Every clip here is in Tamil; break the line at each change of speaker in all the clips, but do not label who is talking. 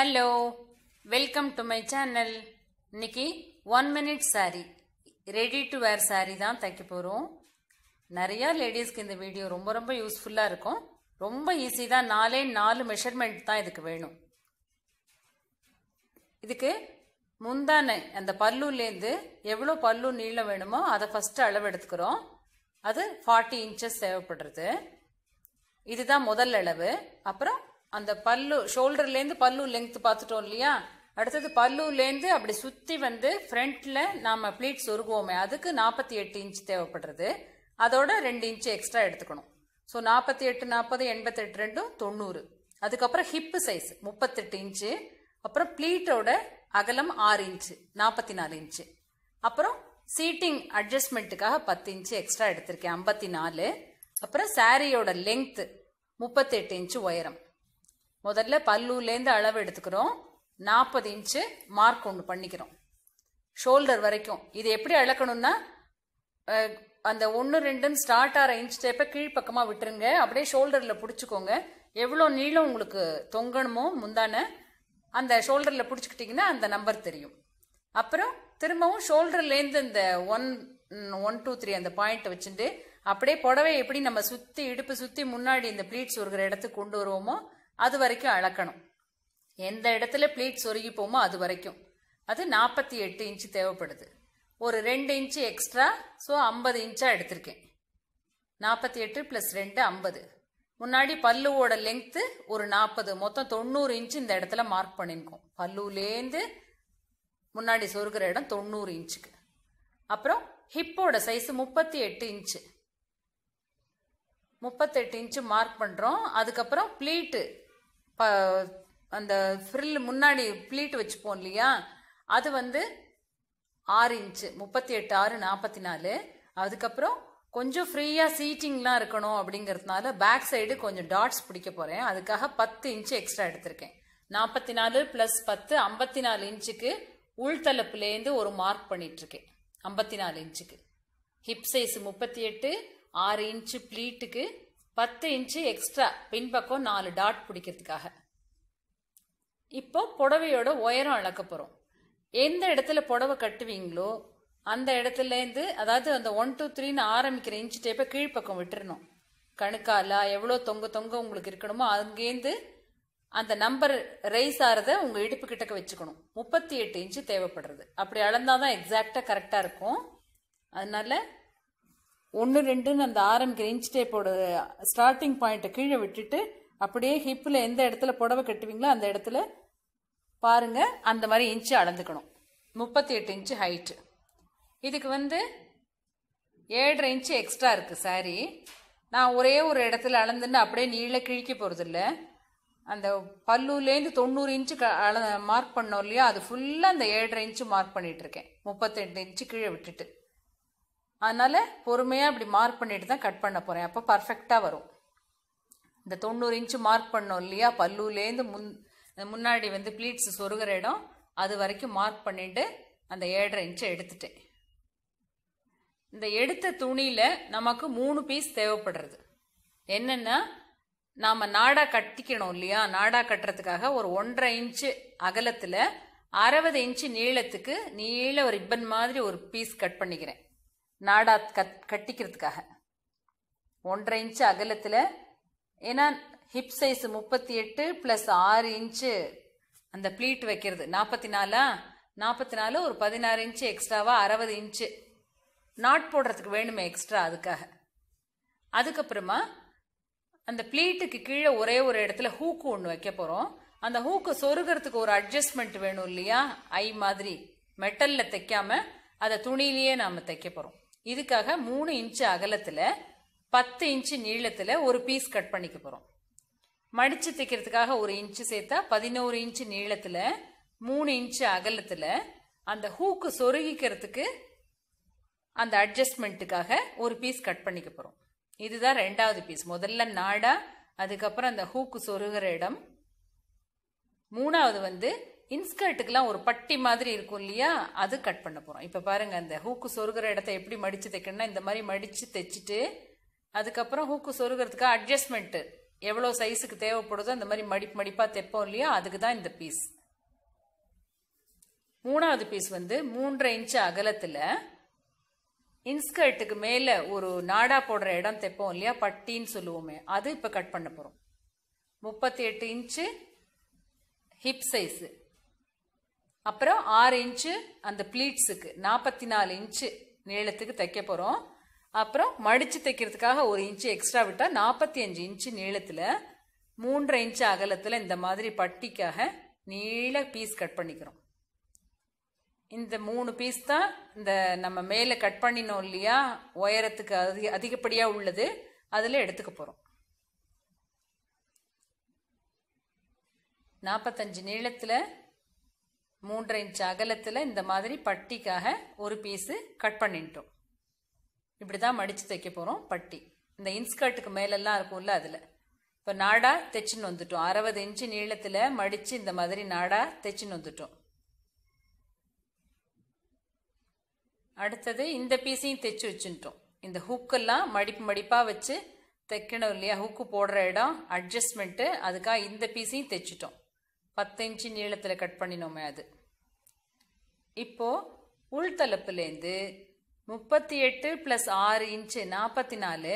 hello welcome to my channel இன்னைக்கு one minute sari ready to wear sari தான் தைக்க போகிறோம் நிறையா லேடிஸ்க்கு இந்த வீடியோ ரொம்ப ரொம்ப யூஸ்ஃபுல்லாக இருக்கும் ரொம்ப ஈஸி தான் நாலே நாலு மெஷர்மெண்ட் தான் இதுக்கு வேணும் இதுக்கு முந்தானை அந்த பல்லுலேருந்து எவ்வளோ பல்லு நீளம் வேணுமோ அதை ஃபஸ்ட்டு அளவு எடுத்துக்கிறோம் அது ஃபார்ட்டி இன்ச்சஸ் தேவைப்படுறது இதுதான் முதல் அளவு அப்புறம் அந்த பல்லு ஷோல்டர்லேருந்து பல்லு லெங்க் பார்த்துட்டோம் இல்லையா அடுத்தது பல்லுலேருந்து அப்படி சுற்றி வந்து ஃப்ரண்ட்டில் நாம் ப்ளீட்ஸ் சொருகுவோமே அதுக்கு நாற்பத்தி எட்டு இன்ச் தேவைப்படுறது அதோட ரெண்டு இன்ச்சு எக்ஸ்ட்ரா எடுத்துக்கணும் ஸோ நாற்பத்தி எட்டு நாற்பது எண்பத்தெட்டு ரெண்டும் தொண்ணூறு அதுக்கப்புறம் ஹிப்பு சைஸ் முப்பத்தெட்டு இன்ச்சு அப்புறம் ப்ளீட்டோட அகலம் ஆறு இன்ச்சு நாற்பத்தி நாலு இன்ச்சு அப்புறம் சீட்டிங் அட்ஜஸ்ட்மெண்ட்டுக்காக பத்து இன்ச்சு எக்ஸ்ட்ரா எடுத்திருக்கேன் ஐம்பத்தி நாலு அப்புறம் சாரியோட லெங்க்த்து முப்பத்தெட்டு இன்ச்சு உயரம் முதல்ல பல்லுலேருந்து அளவு எடுத்துக்கிறோம் நாற்பது இன்ச்சு மார்க் ஒன்று பண்ணிக்கிறோம் ஷோல்டர் வரைக்கும் இது எப்படி அளக்கணும்னா அந்த ஒன்று ரெண்டுன்னு ஸ்டார்ட் ஆகிற இன்ச் டேப்பை கீழ்ப்பக்கமாக விட்டுருங்க அப்படியே ஷோல்டரில் பிடிச்சிக்கோங்க எவ்வளோ நீளம் உங்களுக்கு தொங்கணுமோ முந்தான அந்த ஷோல்டரில் பிடிச்சிக்கிட்டிங்கன்னா அந்த நம்பர் தெரியும் அப்புறம் திரும்பவும் ஷோல்டர்லேருந்து இந்த ஒன் ஒன் டூ த்ரீ அந்த பாயிண்ட்டை வச்சுட்டு அப்படியே புடவை எப்படி நம்ம சுற்றி இடுப்பு சுற்றி முன்னாடி இந்த ப்ளீட்ஸ் ஒருக்கிற இடத்துக்கு கொண்டு வருவோமோ அது வரைக்கும் அளக்கணும் எந்த இடத்துல பிளீட் சொருகி போமோ அது வரைக்கும் அது நாற்பத்தி எட்டு இன்ச்சு தேவைப்படுது ஒரு ரெண்டு இன்ச்சு எக்ஸ்ட்ரா ஸோ ஐம்பது இன்ச்சாக எடுத்திருக்கேன் நாற்பத்தி எட்டு ப்ளஸ் ரெண்டு ஐம்பது முன்னாடி பல்லுவோட லெங்க்த்து ஒரு நாற்பது மொத்தம் தொண்ணூறு இன்ச்சு இந்த இடத்துல மார்க் பண்ணியிருக்கோம் பல்லுலேருந்து முன்னாடி சொருகிற இடம் தொண்ணூறு இன்ச்சுக்கு அப்புறம் ஹிப்போட சைஸ் முப்பத்தி எட்டு இன்ச்சு முப்பத்தெட்டு இன்ச்சு மார்க் பண்ணுறோம் அதுக்கப்புறம் ப்ளீட்டு அந்த ஃப்ரில் முன்னாடி ப்ளீட் வச்சுப்போம் இல்லையா அது வந்து ஆறு இன்ச்சு முப்பத்தி எட்டு ஆறு நாற்பத்தி நாலு அதுக்கப்புறம் கொஞ்சம் ஃப்ரீயாக சீட்டிங்லாம் இருக்கணும் அப்படிங்கிறதுனால பேக் சைடு கொஞ்சம் டாட்ஸ் பிடிக்க போகிறேன் அதுக்காக பத்து இன்ச்சு எக்ஸ்ட்ரா எடுத்திருக்கேன் நாற்பத்தி நாலு ப்ளஸ் பத்து ஐம்பத்தி நாலு இன்ச்சுக்கு உள்தலப்புலேருந்து ஒரு மார்க் பண்ணிகிட்ருக்கேன் ஐம்பத்தி நாலு இன்ச்சுக்கு ஹிப் சைஸ் முப்பத்தி எட்டு ஆறு இன்ச்சு ப்ளீட்டுக்கு பத்து இன்ச்சு எக்ஸ்ட்ரா பின்பக்கம் நாலு டாட் பிடிக்கிறதுக்காக இப்போ புடவையோட உயரம் அளக்க போகிறோம் எந்த இடத்துல புடவை கட்டுவீங்களோ அந்த இடத்துலேருந்து அதாவது அந்த ஒன் டூ த்ரீன்னு ஆரம்பிக்கிற இன்ச் டேப்பை கீழ்ப்பக்கம் விட்டுறணும் கணுக்காலா எவ்வளோ தொங்க தொங்க உங்களுக்கு இருக்கணுமோ அங்கேருந்து அந்த நம்பர் ரைஸ் ஆகிறத உங்கள் இடுப்பு கிட்டக்க வச்சுக்கணும் முப்பத்தி எட்டு இன்ச்சு தேவைப்படுறது அப்படி அளந்தால் தான் எக்ஸாக்டாக கரெக்டாக இருக்கும் அதனால் ஒன்று ரெண்டுன்னு அந்த ஆரம்பிக்கிற இன்ச் டேப்போட ஸ்டார்டிங் பாயிண்ட்டை கீழே விட்டுட்டு அப்படியே ஹிப்பில் எந்த இடத்துல புடவை கட்டுவீங்களோ அந்த இடத்துல பாருங்கள் அந்த மாதிரி இன்ச்சு அளந்துக்கணும் முப்பத்தி எட்டு இன்ச்சு ஹைட்டு இதுக்கு வந்து ஏழரை இன்ச்சு எக்ஸ்ட்ரா இருக்குது சாரி நான் ஒரே ஒரு இடத்துல அளந்துன்னு அப்படியே நீள கிழிக்க போகிறதில்ல அந்த பல்லுலேருந்து தொண்ணூறு இன்ச்சு க அள மார்க் பண்ணோம் இல்லையா அது ஃபுல்லாக அந்த ஏழரை இன்ச்சு மார்க் பண்ணிகிட்ருக்கேன் முப்பத்தெட்டு இன்ச்சு கீழே விட்டுட்டு அதனால் பொறுமையாக அப்படி மார்க் பண்ணிட்டு தான் கட் பண்ண போகிறேன் அப்போ பர்ஃபெக்டாக வரும் இந்த தொண்ணூறு இன்ச்சு மார்க் பண்ணோம் இல்லையா பல்லுலேருந்து முன் முன்னாடி வந்து ப்ளீட்ஸ் சொருகிற இடம் அது வரைக்கும் மார்க் பண்ணிட்டு அந்த ஏழரை இன்ச்சை எடுத்துட்டேன் இந்த எடுத்த துணியில் நமக்கு மூணு பீஸ் தேவைப்படுறது என்னென்னா நாம் நாடா கட்டிக்கணும் இல்லையா நாடா கட்டுறதுக்காக ஒரு ஒன்றரை இன்ச்சு அகலத்தில் அறுபது இன்ச்சு நீளத்துக்கு நீள ஒரு ரிப்பன் மாதிரி ஒரு பீஸ் கட் பண்ணிக்கிறேன் நாடா கட் கட்டிக்கிறதுக்காக ஒன்றரை இன்ச்சு அகலத்தில் ஏன்னா ஹிப் சைஸ் முப்பத்தி எட்டு ப்ளஸ் ஆறு இன்ச்சு அந்த ப்ளீட் வைக்கிறது நாற்பத்தி நாலா நாற்பத்தி நாலு ஒரு பதினாறு இன்ச்சு எக்ஸ்ட்ராவாக அறுபது இன்ச்சு நாட் போடுறதுக்கு வேணுமே எக்ஸ்ட்ரா அதுக்காக அதுக்கப்புறமா அந்த ப்ளீட்டுக்கு கீழே ஒரே ஒரு இடத்துல ஹூக்கு ஒன்று வைக்க போகிறோம் அந்த ஹூக்கு சொருகிறதுக்கு ஒரு அட்ஜஸ்ட்மெண்ட் வேணும் இல்லையா ஐ மாதிரி மெட்டலில் தைக்காம அதை துணியிலேயே நாம் தைக்க போகிறோம் இதுக்காக மூணு இன்ச்சு அகலத்தில் பத்து இன்ச்சு நீளத்தில் ஒரு பீஸ் கட் பண்ணிக்க போகிறோம் மடித்து தைக்கிறதுக்காக ஒரு இன்ச்சு சேர்த்தா பதினோரு இன்ச்சு நீளத்தில் மூணு இன்ச்சு அகலத்தில் அந்த ஹூக்கு சொருகிக்கிறதுக்கு அந்த அட்ஜஸ்ட்மெண்ட்டுக்காக ஒரு பீஸ் கட் பண்ணிக்க போகிறோம் இதுதான் ரெண்டாவது பீஸ் முதல்ல நாடா அதுக்கப்புறம் அந்த ஹூக்கு சொருகிற இடம் மூணாவது வந்து இன்ஸ்கர்ட்டுக்கெல்லாம் ஒரு பட்டி மாதிரி இருக்கும் இல்லையா அது கட் பண்ண போகிறோம் இப்போ பாருங்கள் அந்த ஹூக்கு சொருகிற இடத்த எப்படி மடித்து தைக்கணும்னா இந்த மாதிரி மடித்து தைச்சிட்டு அதுக்கப்புறம் ஹூக்கு சொருகிறதுக்காக அட்ஜஸ்ட்மெண்ட்டு எவ்வளோ சைஸுக்கு தேவைப்படுதோ அந்த மாதிரி மடிப்பு மடிப்பாக தைப்போம் இல்லையா அதுக்கு தான் இந்த பீஸ் மூணாவது பீஸ் வந்து மூன்றரை இன்ச்சு அகலத்தில் இன்ஸ்கர்ட்டுக்கு மேலே ஒரு நாடா போடுற இடம் தைப்போம் இல்லையா பட்டின்னு சொல்லுவோமே அது இப்போ கட் பண்ண போகிறோம் முப்பத்தி எட்டு இன்ச்சு ஹிப் சைஸு அப்புறம் ஆறு இன்ச்சு அந்த ப்ளீட்ஸுக்கு நாற்பத்தி நாலு இன்ச்சு நீளத்துக்கு தைக்க போகிறோம் அப்புறம் மடித்து தைக்கிறதுக்காக ஒரு இன்ச்சு எக்ஸ்ட்ரா விட்டால் நாற்பத்தி அஞ்சு இன்ச்சு நீளத்தில் மூன்றரை இன்ச்சு அகலத்தில் இந்த மாதிரி பட்டிக்காக நீள பீஸ் கட் பண்ணிக்கிறோம் இந்த மூணு பீஸ் தான் இந்த நம்ம மேலே கட் பண்ணினோம் இல்லையா உயரத்துக்கு அதிக அதிகப்படியாக உள்ளது அதில் எடுத்துக்க போகிறோம் நாற்பத்தஞ்சு நீளத்தில் மூன்றரை இன்ச் அகலத்தில் இந்த மாதிரி பட்டிக்காக ஒரு பீஸு கட் பண்ணிட்டோம் இப்படி தான் மடித்து தைக்க போகிறோம் பட்டி இந்த இன்ஸ்கர்ட்டுக்கு மேலெல்லாம் இருக்கும்ல அதில் இப்போ நாடா தைச்சின்னு வந்துட்டோம் அறுபது இன்ச்சு நீளத்தில் மடித்து இந்த மாதிரி நாடா தைச்சின்னு வந்துட்டோம் அடுத்தது இந்த பீஸையும் தைச்சி வச்சுட்டோம் இந்த ஹூக்கெல்லாம் மடிப்பு மடிப்பாக வச்சு தைக்கணும் இல்லையா ஹூக்கு போடுற இடம் அட்ஜஸ்ட்மெண்ட்டு அதுக்காக இந்த பீஸையும் தைச்சிட்டோம் பத்து இன்ச்சு நீளத்தில் கட் பண்ணினோமே அது இப்போது உள்தலப்புலேருந்து முப்பத்தி எட்டு ப்ளஸ் ஆறு இன்ச்சு நாற்பத்தி நாலு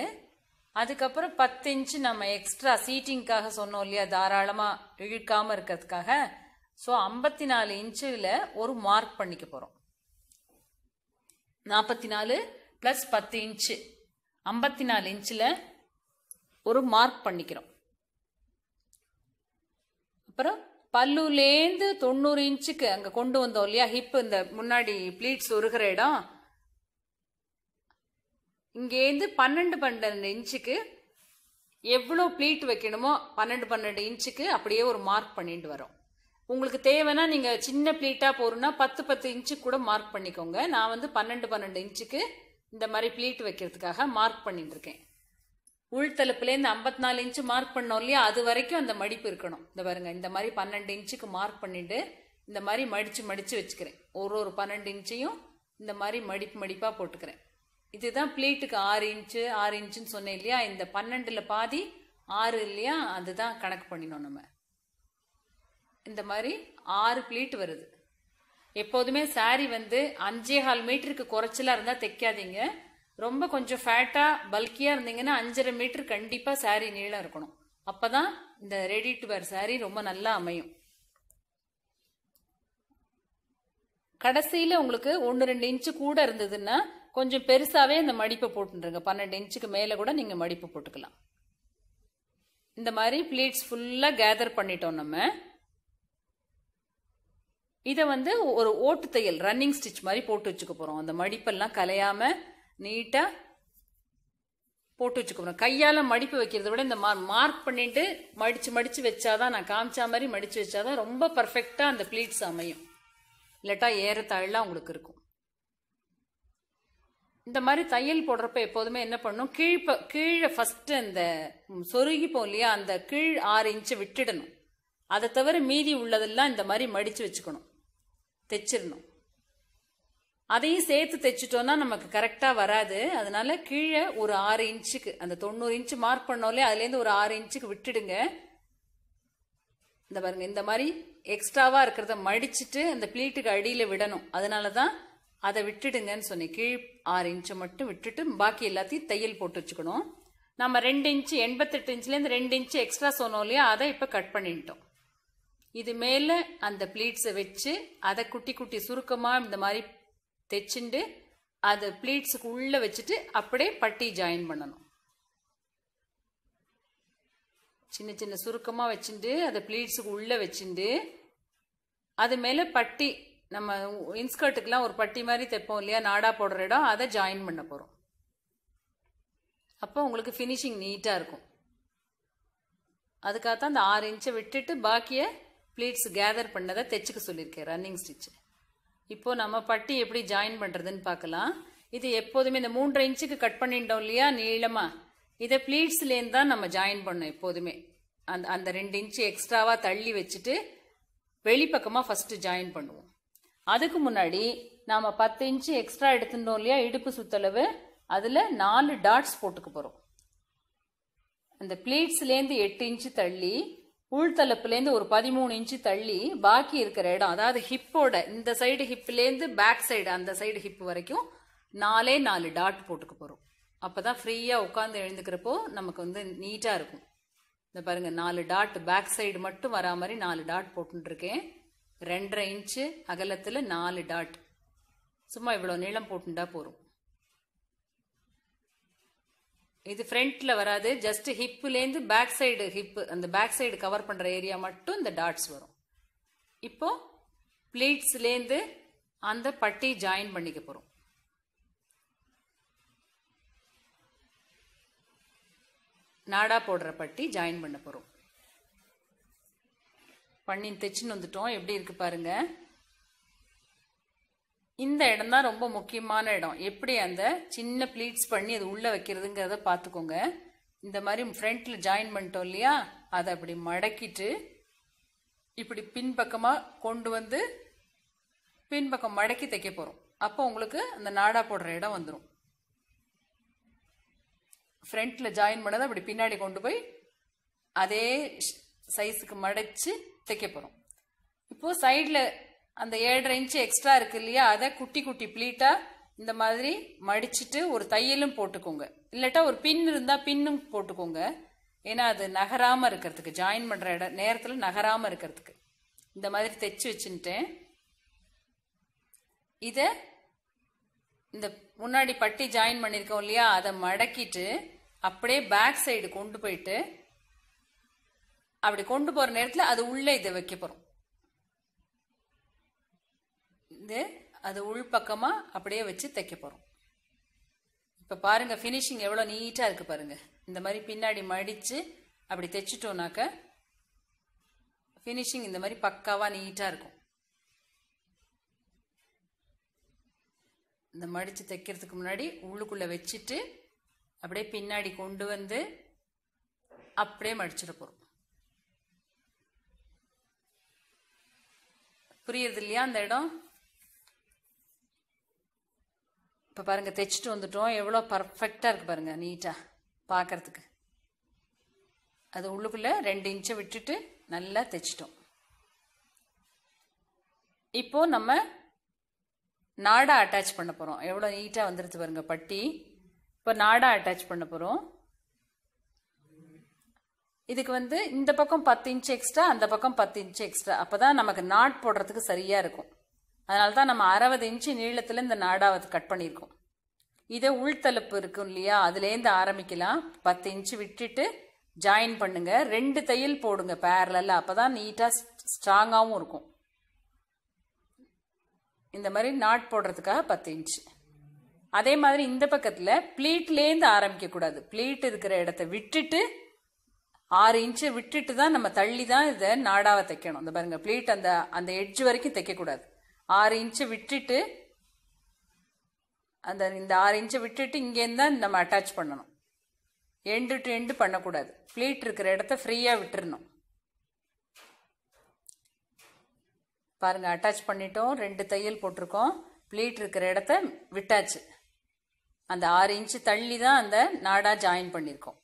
அதுக்கப்புறம் பத்து இன்ச்சு நம்ம எக்ஸ்ட்ரா சீட்டிங்க்காக சொன்னோம் இல்லையா தாராளமாக இழுக்காமல் இருக்கிறதுக்காக ஸோ ஐம்பத்தி நாலு இன்ச்சில் ஒரு மார்க் பண்ணிக்க போகிறோம் நாற்பத்தி நாலு ப்ளஸ் பத்து இன்ச்சு ஐம்பத்தி நாலு இன்ச்சில் ஒரு மார்க் பண்ணிக்கிறோம் அப்புறம் பல்லுலேருந்து தொண்ணூறு இன்ச்சுக்கு அங்கே கொண்டு வந்தோம் இல்லையா ஹிப் இந்த முன்னாடி ப்ளீட்ஸ் உருகிற இடம் இங்கேருந்து பன்னெண்டு பன்னெண்டு இன்ச்சுக்கு எவ்வளோ ப்ளீட் வைக்கணுமோ பன்னெண்டு பன்னெண்டு இன்ச்சுக்கு அப்படியே ஒரு மார்க் பண்ணிட்டு வரோம் உங்களுக்கு தேவைன்னா நீங்கள் சின்ன ப்ளீட்டாக போகணும்னா பத்து பத்து இன்ச்சு கூட மார்க் பண்ணிக்கோங்க நான் வந்து பன்னெண்டு பன்னெண்டு இன்ச்சுக்கு இந்த மாதிரி ப்ளீட் வைக்கிறதுக்காக மார்க் பண்ணிட்டு இருக்கேன் உள்தலப்புலேருந்து ஐம்பத்தி நாலு இன்ச்சு மார்க் பண்ணோம் இல்லையா அது வரைக்கும் அந்த மடிப்பு இருக்கணும் இந்த பாருங்க இந்த மாதிரி பன்னெண்டு இன்ச்சுக்கு மார்க் பண்ணிட்டு இந்த மாதிரி மடித்து மடித்து வச்சுக்கிறேன் ஒரு ஒரு பன்னெண்டு இன்ச்சையும் இந்த மாதிரி மடிப்பு மடிப்பாக போட்டுக்கிறேன் இதுதான் பிளேட்டுக்கு ஆறு இன்ச்சு ஆறு இன்ச்சுன்னு சொன்னேன் இல்லையா இந்த பன்னெண்டில் பாதி ஆறு இல்லையா அதுதான் கணக்கு பண்ணினோம் நம்ம இந்த மாதிரி ஆறு பிளீட் வருது எப்போதுமே சாரி வந்து அஞ்சே கால் மீட்டருக்கு குறைச்சலாக இருந்தால் தைக்காதீங்க ரொம்ப கொஞ்சம் ஃபேட்டாக பல்கியாக இருந்தீங்கன்னா அஞ்சரை மீட்டர் கண்டிப்பாக சாரி நீளம் இருக்கணும் அப்போ தான் இந்த ரெடி டு வேர் சாரி ரொம்ப நல்லா அமையும் கடைசியில் உங்களுக்கு ஒன்று ரெண்டு இன்ச்சு கூட இருந்ததுன்னா கொஞ்சம் பெருசாகவே இந்த மடிப்பை போட்டுருங்க பன்னெண்டு இன்ச்சுக்கு மேலே கூட நீங்கள் மடிப்பு போட்டுக்கலாம் இந்த மாதிரி பிளேட்ஸ் ஃபுல்லாக கேதர் பண்ணிட்டோம் நம்ம இதை வந்து ஒரு ஓட்டு தையல் ரன்னிங் ஸ்டிச் மாதிரி போட்டு வச்சுக்க போகிறோம் அந்த மடிப்பெல்லாம் கலையாமல் நீட்டாக போட்டு வச்சுக்க போகிறோம் கையால் மடிப்பு வைக்கிறத விட இந்த மார் மார்க் பண்ணிட்டு மடித்து மடித்து வச்சாதான் நான் காமிச்சா மாதிரி மடித்து வச்சாதான் ரொம்ப பர்ஃபெக்டா அந்த ப்ளீட்ஸ் அமையும் இல்லாட்டா ஏறத்தாழ்லாம் உங்களுக்கு இருக்கும் இந்த மாதிரி தையல் போடுறப்ப எப்போதுமே என்ன பண்ணும் கீழ்ப்ப கீழே ஃபஸ்ட்டு அந்த போகும் இல்லையா அந்த கீழ் ஆறு இன்ச்சு விட்டுடணும் அதை தவிர மீதி உள்ளதெல்லாம் இந்த மாதிரி மடித்து வச்சுக்கணும் தைச்சிடணும் அதையும் சேர்த்து தைச்சிட்டோம்னா நமக்கு கரெக்டாக வராது அதனால கீழே ஒரு ஆறு இன்ச்சுக்கு அந்த தொண்ணூறு இன்ச்சு மார்க் பண்ணோலே அதுலேருந்து ஒரு ஆறு இன்ச்சுக்கு விட்டுடுங்க இந்த பாருங்க இந்த மாதிரி எக்ஸ்ட்ராவாக இருக்கிறத மடிச்சுட்டு அந்த பிளீட்டுக்கு அடியில் விடணும் அதனால தான் அதை விட்டுடுங்கன்னு சொன்னேன் கீழ் ஆறு இன்ச்சை மட்டும் விட்டுட்டு பாக்கி எல்லாத்தையும் தையல் போட்டு வச்சுக்கணும் நம்ம ரெண்டு இன்ச்சு எண்பத்தெட்டு இன்ச்சுலேருந்து ரெண்டு இன்ச்சு எக்ஸ்ட்ரா சொன்னோம் இல்லையா அதை இப்போ கட் பண்ணிட்டோம் இது மேலே அந்த ப்ளீட்ஸை வச்சு அதை குட்டி குட்டி சுருக்கமாக இந்த மாதிரி தைச்சுண்டு அதை ப்ளீட்ஸுக்கு உள்ளே வச்சுட்டு அப்படியே பட்டி ஜாயின் பண்ணணும் சின்ன சின்ன சுருக்கமாக வச்சுட்டு அதை ப்ளீட்ஸுக்கு உள்ளே வச்சுட்டு அது மேலே பட்டி நம்ம இன்ஸ்கர்ட்டுக்கெலாம் ஒரு பட்டி மாதிரி தைப்போம் இல்லையா நாடா போடுற இடம் அதை ஜாயின் பண்ண போகிறோம் அப்போ உங்களுக்கு ஃபினிஷிங் நீட்டாக இருக்கும் அதுக்காக தான் அந்த ஆறு இன்ச்சை விட்டுட்டு பாக்கியை ப்ளீட்ஸ் கேதர் பண்ணதை தைச்சிக்க சொல்லியிருக்கேன் ரன்னிங் ஸ்டிச்சு இப்போது நம்ம பட்டி எப்படி ஜாயின் பண்ணுறதுன்னு பார்க்கலாம் இது எப்போதுமே இந்த மூன்றரை இன்ச்சுக்கு கட் பண்ணிட்டோம் இல்லையா நீளமாக இதை ப்ளீட்ஸ்லேருந்து தான் நம்ம ஜாயின் பண்ணோம் எப்போதுமே அந்த அந்த ரெண்டு இன்ச்சு எக்ஸ்ட்ராவாக தள்ளி வச்சுட்டு வெளிப்பக்கமாக ஃபஸ்ட்டு ஜாயின் பண்ணுவோம் அதுக்கு முன்னாடி நாம் பத்து இன்ச்சு எக்ஸ்ட்ரா எடுத்துட்டோம் இல்லையா இடுப்பு சுத்தளவு அதில் நாலு டாட்ஸ் போட்டுக்க போகிறோம் அந்த பிளீட்ஸ்லேருந்து எட்டு இன்ச்சு தள்ளி உள்தலப்புலேருந்து ஒரு பதிமூணு இன்ச்சு தள்ளி பாக்கி இருக்கிற இடம் அதாவது ஹிப்போட இந்த சைடு ஹிப்லேருந்து பேக் சைடு அந்த சைடு ஹிப் வரைக்கும் நாலே நாலு டாட் போட்டுக்க போகிறோம் அப்போ தான் ஃப்ரீயாக உட்காந்து எழுந்துக்கிறப்போ நமக்கு வந்து நீட்டாக இருக்கும் இந்த பாருங்கள் நாலு டாட் பேக் சைடு மட்டும் வரா மாதிரி நாலு டாட் போட்டுருக்கேன் ரெண்டரை இன்ச்சு அகலத்தில் நாலு டாட் சும்மா இவ்வளோ நீளம் போட்டுண்டா போகிறோம் இது ஃப்ரண்ட்டில் வராது ஜஸ்ட் ஹிப்புலேருந்து பேக் சைடு ஹிப்பு அந்த பேக் சைடு கவர் பண்ணுற ஏரியா மட்டும் இந்த டாட்ஸ் வரும் இப்போ ப்ளீட்ஸ்லேருந்து அந்த பட்டி ஜாயின் பண்ணிக்க போகிறோம் நாடா போடுற பட்டி ஜாயின் பண்ண போகிறோம் பண்ணி தைச்சின்னு வந்துட்டோம் எப்படி இருக்கு பாருங்க இந்த இடம் தான் ரொம்ப முக்கியமான இடம் எப்படி அந்த சின்ன ப்ளீட்ஸ் பண்ணி அது உள்ளே வைக்கிறதுங்கிறத பார்த்துக்கோங்க இந்த மாதிரி ஃப்ரண்ட்டில் ஜாயின் பண்ணிட்டோம் இல்லையா அதை அப்படி மடக்கிட்டு இப்படி பின்பக்கமாக கொண்டு வந்து பின்பக்கம் மடக்கி தைக்க போகிறோம் அப்போ உங்களுக்கு அந்த நாடா போடுற இடம் வந்துடும் ஃப்ரண்ட்டில் ஜாயின் பண்ணதை அப்படி பின்னாடி கொண்டு போய் அதே சைஸுக்கு மடைச்சு தைக்க போகிறோம் இப்போது சைடில் அந்த ஏழரை இன்ச்சு எக்ஸ்ட்ரா இருக்கு இல்லையா அதை குட்டி குட்டி ப்ளீட்டாக இந்த மாதிரி மடிச்சுட்டு ஒரு தையலும் போட்டுக்கோங்க இல்லாட்டா ஒரு பின் இருந்தால் பின்னும் போட்டுக்கோங்க ஏன்னா அது நகராமல் இருக்கிறதுக்கு ஜாயின் பண்ணுற இட நேரத்தில் நகராமல் இருக்கிறதுக்கு இந்த மாதிரி தைச்சு வச்சுட்டேன் இதை இந்த முன்னாடி பட்டி ஜாயின் பண்ணியிருக்கோம் இல்லையா அதை மடக்கிட்டு அப்படியே பேக் சைடு கொண்டு போயிட்டு அப்படி கொண்டு போற நேரத்துல அது உள்ளே இதை வைக்க போறோம் இது அது உள்பக்கமா அப்படியே வச்சு தைக்க போறோம் இப்ப பாருங்க ஃபினிஷிங் எவ்வளவு நீட்டா இருக்கு பாருங்க இந்த மாதிரி பின்னாடி மடிச்சு அப்படி தைச்சிட்டோம்னாக்க ஃபினிஷிங் இந்த மாதிரி பக்காவா நீட்டா இருக்கும் இந்த மடித்து தைக்கிறதுக்கு முன்னாடி உள்ளுக்குள்ளே வச்சுட்டு அப்படியே பின்னாடி கொண்டு வந்து அப்படியே மடிச்சிட போகிறோம் புரியுது இல்லையா அந்த இடம் இப்போ பாருங்கள் தைச்சிட்டு வந்துட்டோம் எவ்வளோ பர்ஃபெக்டாக இருக்கு பாருங்கள் நீட்டாக பார்க்கறதுக்கு அது உள்ளுக்குள்ளே ரெண்டு இன்ச்சை விட்டுட்டு நல்லா தைச்சிட்டோம் இப்போது நம்ம நாடா அட்டாச் பண்ண போகிறோம் எவ்வளோ நீட்டாக வந்துடுது பாருங்கள் பட்டி இப்போ நாடா அட்டாச் பண்ண போகிறோம் இதுக்கு வந்து இந்த பக்கம் பத்து இன்ச்சு எக்ஸ்ட்ரா அந்த பக்கம் பத்து இன்ச்சு எக்ஸ்ட்ரா அப்போ தான் நமக்கு நாட் போடுறதுக்கு சரியாக இருக்கும் அதனால தான் நம்ம அறுபது இன்ச்சு நீளத்தில் இந்த நாடாவது கட் பண்ணியிருக்கோம் இதே உள்தலுப்பு இருக்கும் இல்லையா அதுலேருந்து ஆரம்பிக்கலாம் பத்து இன்ச்சு விட்டுட்டு ஜாயின் பண்ணுங்க ரெண்டு தையல் போடுங்க பேரலில் அப்போ தான் நீட்டாக ஸ்ட்ராங்காகவும் இருக்கும் இந்த மாதிரி நாட் போடுறதுக்காக பத்து இன்ச்சு அதே மாதிரி இந்த பக்கத்தில் ப்ளீட்லேருந்து ஆரம்பிக்கக்கூடாது ப்ளீட் இருக்கிற இடத்த விட்டுட்டு ஆறு இன்ச்சு விட்டுட்டு தான் நம்ம தள்ளி தான் இதை நாடாக தைக்கணும் இந்த பாருங்க பிளேட் அந்த அந்த எட்ஜ் வரைக்கும் தைக்கக்கூடாது ஆறு இன்ச்சு விட்டுட்டு அந்த இந்த ஆறு இன்ச்சு விட்டுட்டு இங்கேருந்து தான் நம்ம அட்டாச் பண்ணணும் எண்டு டு எண்டு பண்ணக்கூடாது பிளேட் இருக்கிற இடத்த ஃப்ரீயாக விட்டுருணும் பாருங்க அட்டாச் பண்ணிட்டோம் ரெண்டு தையல் போட்டிருக்கோம் பிளேட் இருக்கிற இடத்த விட்டாச்சு அந்த ஆறு இன்ச்சு தள்ளி தான் அந்த நாடாக ஜாயின் பண்ணியிருக்கோம்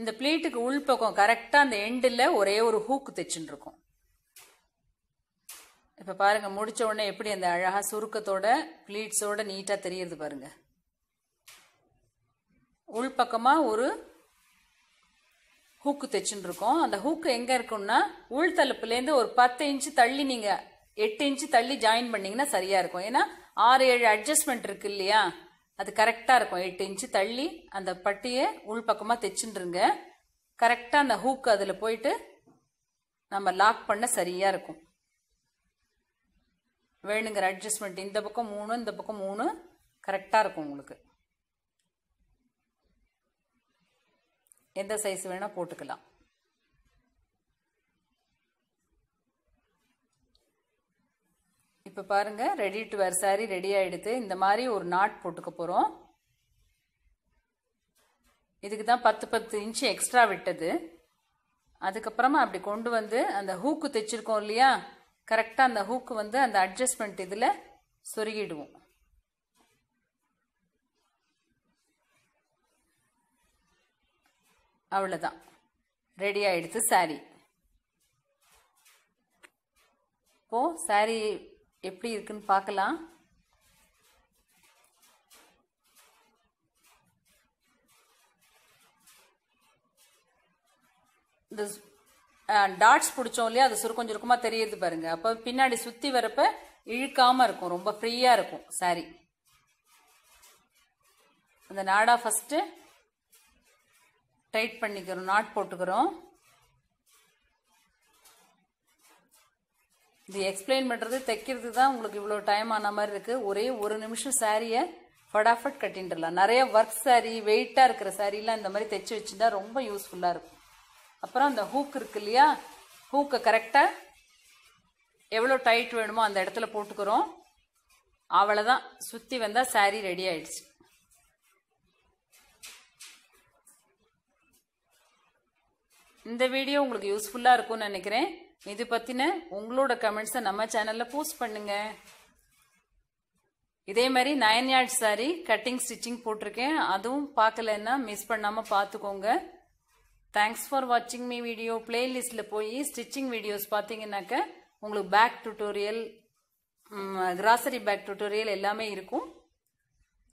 இந்த பிளேட்டுக்கு உள் பக்கம் கரெக்டாக அந்த எண்டில் ஒரே ஒரு ஹூக்கு தைச்சுன்னு இருக்கும் இப்போ பாருங்கள் முடிச்ச உடனே எப்படி அந்த அழகாக சுருக்கத்தோட ப்ளீட்ஸோட நீட்டாக தெரியறது பாருங்கள் உள்பக்கமாக ஒரு ஹூக்கு தைச்சுன்னு இருக்கோம் அந்த ஹூக்கு எங்கே இருக்கும்னா உள் தலுப்புலேருந்து ஒரு பத்து இன்ச்சு தள்ளி நீங்கள் எட்டு இன்ச்சு தள்ளி ஜாயின் பண்ணிங்கன்னா சரியாக இருக்கும் ஏன்னா ஆறு ஏழு அட்ஜஸ்ட்மெண்ட் இருக்கு இல்லையா அது கரெக்டாக இருக்கும் எட்டு இன்ச்சு தள்ளி அந்த பட்டியை உள்பக்கமாக தைச்சுட்டுருங்க கரெக்டாக அந்த ஹூக் அதில் போயிட்டு நம்ம லாக் பண்ண சரியாக இருக்கும் வேணுங்கிற அட்ஜஸ்ட்மெண்ட் இந்த பக்கம் மூணு இந்த பக்கம் மூணு கரெக்டாக இருக்கும் உங்களுக்கு எந்த சைஸ் வேணால் போட்டுக்கலாம் இப்போ பாருங்கள் ready to wear sari ready ஆகிடுது இந்த மாதிரி ஒரு நாட் போட்டுக்க போகிறோம் இதுக்கு தான் பத்து பத்து இன்ச்சு எக்ஸ்ட்ரா விட்டது அதுக்கப்புறமா அப்படி கொண்டு வந்து அந்த ஹூக்கு தைச்சிருக்கோம் இல்லையா கரெக்டாக அந்த ஹூக்கு வந்து அந்த அட்ஜஸ்ட்மெண்ட் இதில் சொருகிடுவோம் அவ்வளோதான் ரெடி ஆகிடுது சாரி இப்போது சாரி எப்படி இருக்குன்னு பார்க்கலாம் இந்த டாட்ஸ் பிடிச்சோம் இல்லையா அது சுருக்கம் சுருக்கமாக தெரியுது பாருங்க அப்போ பின்னாடி சுற்றி வரப்ப இழுக்காமல் இருக்கும் ரொம்ப ஃப்ரீயாக இருக்கும் சாரி அந்த நாடா ஃபஸ்ட்டு டைட் பண்ணிக்கிறோம் நாட் போட்டுக்கிறோம் இது எக்ஸ்பிளைன் பண்ணுறது தைக்கிறது தான் உங்களுக்கு இவ்வளோ டைம் ஆன மாதிரி இருக்குது ஒரே ஒரு நிமிஷம் சாரியை ஃபடாஃபட் கட்டின்றலாம் நிறைய ஒர்க் சாரி வெயிட்டாக இருக்கிற சாரீலாம் இந்த மாதிரி தைச்சி வச்சுட்டா ரொம்ப யூஸ்ஃபுல்லாக இருக்கும் அப்புறம் அந்த ஹூக் இருக்கு இல்லையா ஹூக்கை கரெக்டாக எவ்வளோ டைட் வேணுமோ அந்த இடத்துல போட்டுக்கிறோம் அவ்வளோதான் சுற்றி வந்தால் சாரி ரெடி ஆயிடுச்சு இந்த வீடியோ உங்களுக்கு யூஸ்ஃபுல்லாக இருக்கும்னு நினைக்கிறேன் இது பற்றின உங்களோட கமெண்ட்ஸை நம்ம சேனலில் போஸ்ட் பண்ணுங்க இதே மாதிரி nine yard sari cutting stitching போட்டிருக்கேன் அதுவும் பார்க்கலன்னா மிஸ் பண்ணாமல் பார்த்துக்கோங்க தேங்க்ஸ் ஃபார் வாட்சிங் மீ வீடியோ பிளேலிஸ்ட்ல போய் ஸ்டிச்சிங் வீடியோஸ் பார்த்தீங்கன்னாக்க உங்களுக்கு bag tutorial grocery bag tutorial எல்லாமே இருக்கும்